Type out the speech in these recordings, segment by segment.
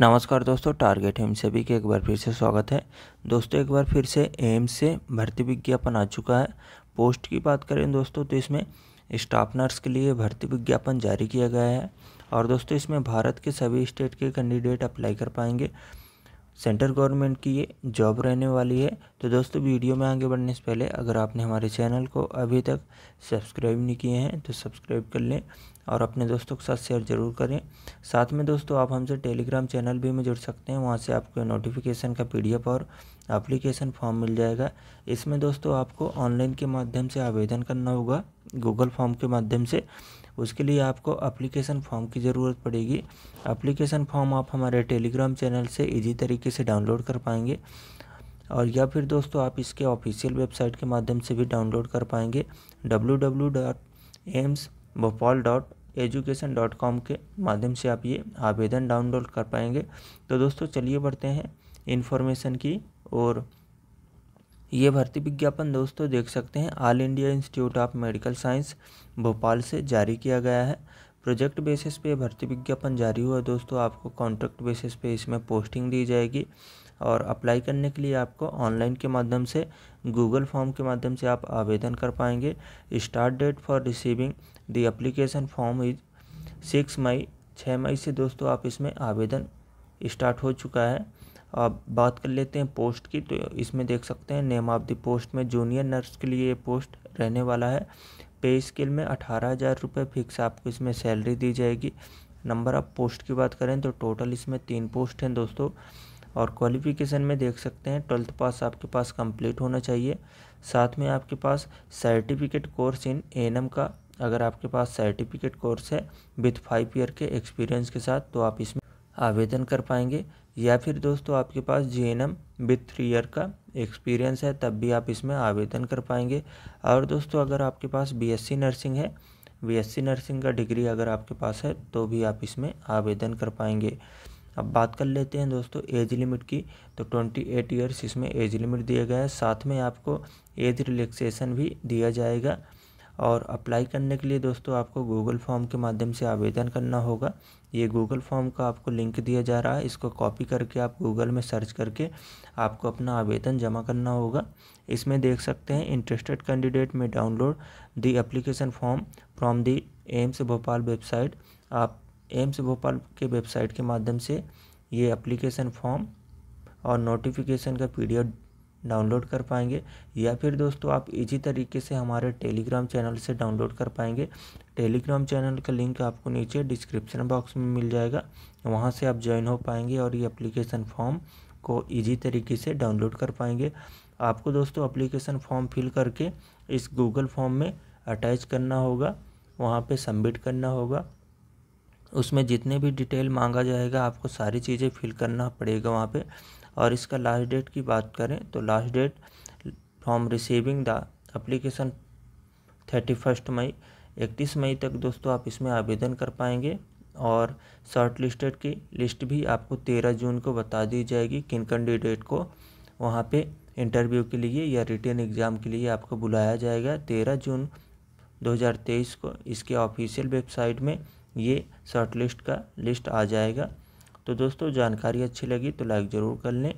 नमस्कार दोस्तों target M सभी के एक बार फिर से स्वागत है दोस्तों एक बार फिर से एम से भर्ती विज्ञापन आ चुका है पोस्ट की बात करें दोस्तों तो इसमें स्टाफ नर्स के लिए भर्ती विज्ञापन जारी किया गया है और दोस्तों इसमें भारत के सभी स्टेट के कैंडिडेट अप्लाई कर पाएंगे सेंटर गवर्नमेंट की ये जॉब रहने वाली है तो दोस्तों वीडियो में आगे बढ़ने से पहले अगर आपने हमारे चैनल को अभी तक सब्सक्राइब नहीं किए हैं तो सब्सक्राइब कर लें और अपने दोस्तों के साथ शेयर ज़रूर करें साथ में दोस्तों आप हमसे टेलीग्राम चैनल भी में जुड़ सकते हैं वहाँ से आपको नोटिफिकेशन का पी और अप्लीकेशन फॉर्म मिल जाएगा इसमें दोस्तों आपको ऑनलाइन के माध्यम से आवेदन करना होगा गूगल फॉर्म के माध्यम से उसके लिए आपको अप्लीकेशन फॉर्म की ज़रूरत पड़ेगी अप्लीकेशन फॉर्म आप हमारे टेलीग्राम चैनल से इजी तरीके से डाउनलोड कर पाएंगे और या फिर दोस्तों आप इसके ऑफिशियल वेबसाइट के माध्यम से भी डाउनलोड कर पाएंगे W W dot AIIMS Bhopal dot education dot com के माध्यम से आप ये आवेदन डाउनलोड कर पाएंगे तो दोस्तों चलिए बढ़ते हैं इन्फॉर्मेशन की और ये भर्ती विज्ञापन दोस्तों देख सकते हैं all India institute of medical science Bhopal से जारी किया गया है प्रोजेक्ट बेसिस पे भर्ती विज्ञापन जारी हुआ दोस्तों आपको कॉन्ट्रैक्ट बेसिस पे इसमें पोस्टिंग दी जाएगी और अप्लाई करने के लिए आपको ऑनलाइन के माध्यम से गूगल फॉर्म के माध्यम से आप आवेदन कर पाएंगे start date for receiving the application form is six May छः मई से दोस्तों आप इसमें आवेदन स्टार्ट हो चुका है आप बात कर लेते हैं पोस्ट की तो इसमें देख सकते हैं नेम ऑफ़ द पोस्ट में जूनियर नर्स के लिए ये पोस्ट रहने वाला है पे स्केल में अठारह हज़ार रुपये फिक्स आपको इसमें सैलरी दी जाएगी नंबर ऑफ़ पोस्ट की बात करें तो टोटल इसमें तीन पोस्ट हैं दोस्तों और क्वालिफिकेशन में देख सकते हैं ट्वेल्थ पास आपके पास कंप्लीट होना चाहिए साथ में आपके पास सर्टिफिकेट कोर्स इन एनएम का अगर आपके पास सर्टिफिकेट कोर्स है विथ फाइव ईयर के एक्सपीरियंस के साथ तो आप इसमें आवेदन कर पाएंगे या फिर दोस्तों आपके पास G N M with three year का एक्सपीरियंस है तब भी आप इसमें आवेदन कर पाएंगे और दोस्तों अगर आपके पास बी एस सी नर्सिंग है बी एस सी नर्सिंग का डिग्री अगर आपके पास है तो भी आप इसमें आवेदन कर पाएंगे अब बात कर लेते हैं दोस्तों एज लिमिट की तो ट्वेंटी एट ईयर्स इसमें एज लिमिट दिया गया है साथ में आपको एज रिलैक्सेशन भी दिया जाएगा और अप्लाई करने के लिए दोस्तों आपको गूगल फॉर्म के माध्यम से आवेदन करना होगा ये गूगल फॉर्म का आपको लिंक दिया जा रहा है इसको कॉपी करके आप गूगल में सर्च करके आपको अपना आवेदन जमा करना होगा इसमें देख सकते हैं interested candidate may download the application form from the AIIMS Bhopal website आप एम्स भोपाल के वेबसाइट के माध्यम से ये अप्लीकेशन फॉर्म और नोटिफिकेशन का पी डाउनलोड कर पाएंगे या फिर दोस्तों आप इजी तरीके से हमारे टेलीग्राम चैनल से डाउनलोड कर पाएंगे टेलीग्राम चैनल का लिंक आपको नीचे डिस्क्रिप्शन बॉक्स में मिल जाएगा वहाँ से आप ज्वाइन हो पाएंगे और ये अप्लीकेशन फॉर्म को ईजी तरीके से डाउनलोड कर पाएंगे आपको दोस्तों अप्लीकेशन फॉर्म फिल करके इस गूगल फॉर्म में अटैच करना होगा वहाँ पे सबमिट करना होगा उसमें जितने भी डिटेल मांगा जाएगा आपको सारी चीज़ें फिल करना पड़ेगा वहाँ पे और इसका लास्ट डेट की बात करें तो last date from receiving the application thirty first May इकतीस मई तक दोस्तों आप इसमें आवेदन कर पाएंगे और शॉर्ट लिस्टेड की लिस्ट भी आपको तेरह जून को बता दी जाएगी किन कैंडिडेट को वहाँ पे इंटरव्यू के लिए या रिटर्न एग्ज़ाम के लिए आपको बुलाया जाएगा तेरह जून 2023 को इसके ऑफिशियल वेबसाइट में ये शॉर्ट लिस्ट का लिस्ट आ जाएगा तो दोस्तों जानकारी अच्छी लगी तो लाइक ज़रूर कर लें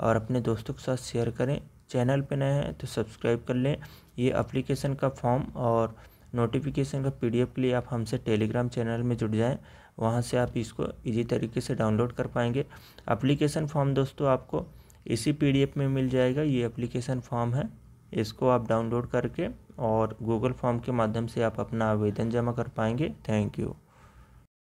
और अपने दोस्तों के साथ शेयर करें चैनल पर नए हैं तो सब्सक्राइब कर लें ये अप्लीकेशन का फॉर्म और नोटिफिकेशन का पी के लिए आप हमसे टेलीग्राम चैनल में जुड़ जाएँ वहाँ से आप इसको इजी तरीके से डाउनलोड कर पाएंगे अप्लीकेशन फॉर्म दोस्तों आपको इसी पीडीएफ में मिल जाएगा ये अप्लीकेशन फॉर्म है इसको आप डाउनलोड करके और गूगल फॉर्म के माध्यम से आप अपना आवेदन जमा कर पाएंगे थैंक यू